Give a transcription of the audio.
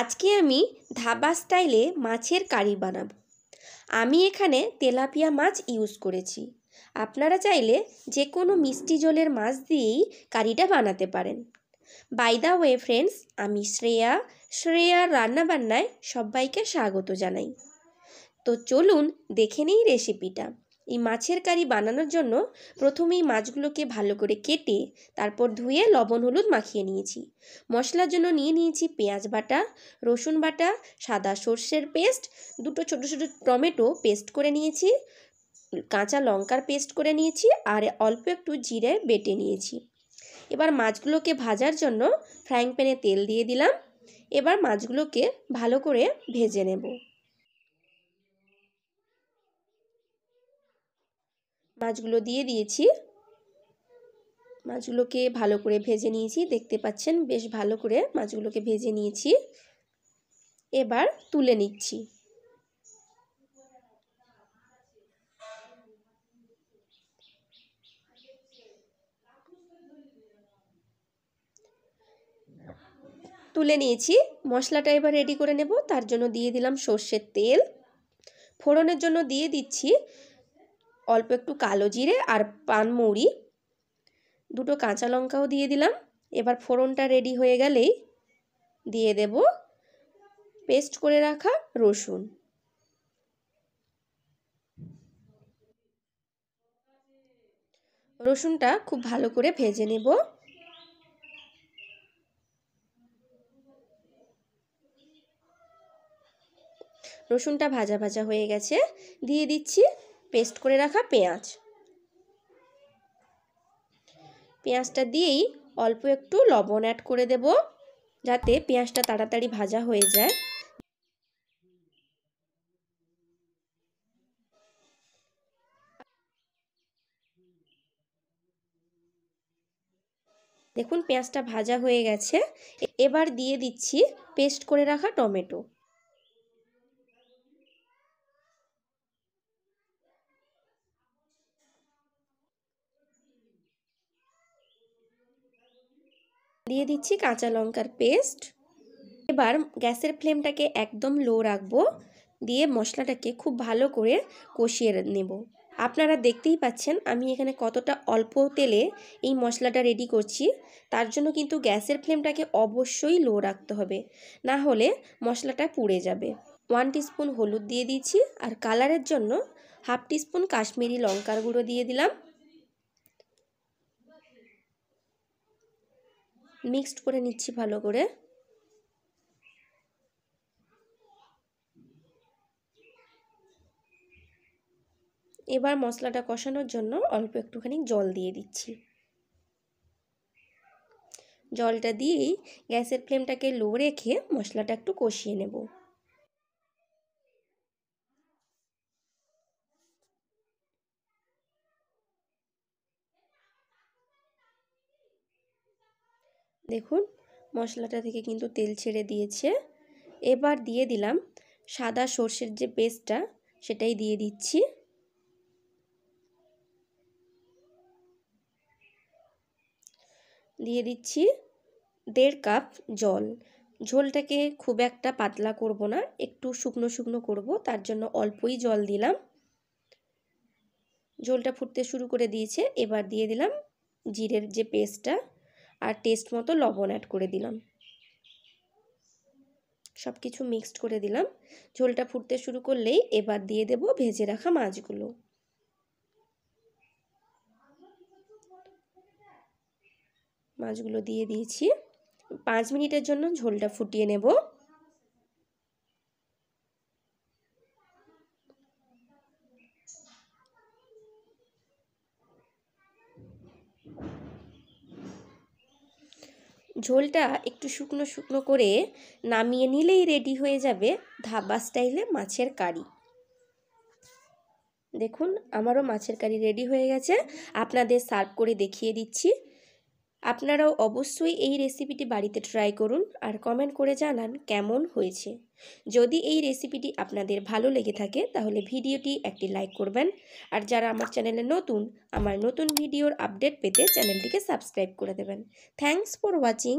আজকে আমি ধাবা স্টাইলে মাছের কারি বানাব আমি এখানে তেলাপিয়া মাছ ইউজ করেছি আপনারা চাইলে যে কোনো মিষ্টি জলের মাছ দিয়েই কারিটা বানাতে পারেন বাই দ্য ওয়ে ফ্রেন্ডস আমি শ্রেয়া শ্রেয়ার রান্নাবান্নায় সবাইকে স্বাগত জানাই তো চলুন দেখে নিই রেসিপিটা এই মাছের কারি বানানোর জন্য প্রথমেই মাছগুলোকে ভালো করে কেটে তারপর ধুয়ে লবণ হলুদ মাখিয়ে নিয়েছি মশলার জন্য নিয়ে নিয়েছি পেঁয়াজ বাটা রসুন বাটা সাদা সর্ষের পেস্ট দুটো ছোট ছোট টমেটো পেস্ট করে নিয়েছি কাঁচা লঙ্কার পেস্ট করে নিয়েছি আর অল্প একটু জিরে বেটে নিয়েছি এবার মাছগুলোকে ভাজার জন্য ফ্রাইং প্যানে তেল দিয়ে দিলাম এবার মাছগুলোকে ভালো করে ভেজে নেব মাছগুলো দিয়ে দিয়েছি মাছগুলোকে ভালো করে ভেজে নিয়েছি দেখতে পাচ্ছেন বেশ ভালো করে মাছগুলোকে ভেজে নিয়েছি এবার তুলে নিচ্ছি তুলে নিয়েছি মশলাটা এবার রেডি করে নেব তার জন্য দিয়ে দিলাম সর্ষের তেল ফোড়নের জন্য দিয়ে দিচ্ছি অল্প একটু কালো জিরে আর পানমৌরি দুটো কাঁচা লঙ্কাও দিয়ে দিলাম এবার ফোড়নটা রেডি হয়ে গেলেই দিয়ে দেব পেস্ট করে রাখা রসুন রসুনটা খুব ভালো করে ভেজে নেব রসুনটা ভাজা ভাজা হয়ে গেছে দিয়ে দিচ্ছি পেস্ট করে রাখা পেঁয়াজ পেঁয়াজটা দিয়েই অল্প একটু লবণ অ্যাড করে দেব যাতে পেঁয়াজটা তাড়াতাড়ি ভাজা হয়ে যায় দেখুন পেঁয়াজটা ভাজা হয়ে গেছে এবার দিয়ে দিচ্ছি পেস্ট করে রাখা টমেটো দিয়ে দিচ্ছি কাঁচা লঙ্কার পেস্ট এবার গ্যাসের ফ্লেমটাকে একদম লো রাখবো দিয়ে মশলাটাকে খুব ভালো করে কষিয়ে নেব আপনারা দেখতেই পাচ্ছেন আমি এখানে কতটা অল্প তেলে এই মশলাটা রেডি করছি তার জন্য কিন্তু গ্যাসের ফ্লেমটাকে অবশ্যই লো রাখতে হবে না হলে মশলাটা পুড়ে যাবে ওয়ান টিস্পুন হলুদ দিয়ে দিচ্ছি আর কালারের জন্য হাফ টিস্পুন কাশ্মীরি লঙ্কার গুঁড়ো দিয়ে দিলাম মিক্সড করে নিচ্ছি ভালো করে এবার মশলাটা কষানোর জন্য অল্প একটুখানি জল দিয়ে দিচ্ছি জলটা দিয়েই গ্যাসের ফ্লেমটাকে লো রেখে মশলাটা একটু কষিয়ে নেবো দেখুন মশলাটা থেকে কিন্তু তেল ছেড়ে দিয়েছে এবার দিয়ে দিলাম সাদা সর্ষের যে পেস্টটা সেটাই দিয়ে দিচ্ছি দিয়ে দিচ্ছি দেড় কাপ জল ঝোলটাকে খুব একটা পাতলা করব না একটু শুকনো শুকনো করব তার জন্য অল্পই জল দিলাম ঝোলটা ফুটতে শুরু করে দিয়েছে এবার দিয়ে দিলাম জিরের যে পেস্টটা আর টেস্ট মতো লবণ অ্যাড করে দিলাম সব কিছু মিক্সড করে দিলাম ঝোলটা ফুটতে শুরু করলেই এবার দিয়ে দেব ভেজে রাখা মাছগুলো মাছগুলো দিয়ে দিয়েছি পাঁচ মিনিটের জন্য ঝোলটা ফুটিয়ে নেব ঝোলটা একটু শুকনো শুকনো করে নামিয়ে নিলেই রেডি হয়ে যাবে ধাবা স্টাইলে মাছের কারি দেখুন আমারও মাছের কারি রেডি হয়ে গেছে আপনাদের সার্ভ করে দেখিয়ে দিচ্ছি আপনারাও অবশ্যই এই রেসিপিটি বাড়িতে ট্রাই করুন আর কমেন্ট করে জানান কেমন হয়েছে যদি এই রেসিপিটি আপনাদের ভালো লেগে থাকে তাহলে ভিডিওটি একটি লাইক করবেন আর যারা আমার চ্যানেলে নতুন আমার নতুন ভিডিওর আপডেট পেতে চ্যানেলটিকে সাবস্ক্রাইব করে দেবেন থ্যাংকস ফর ওয়াচিং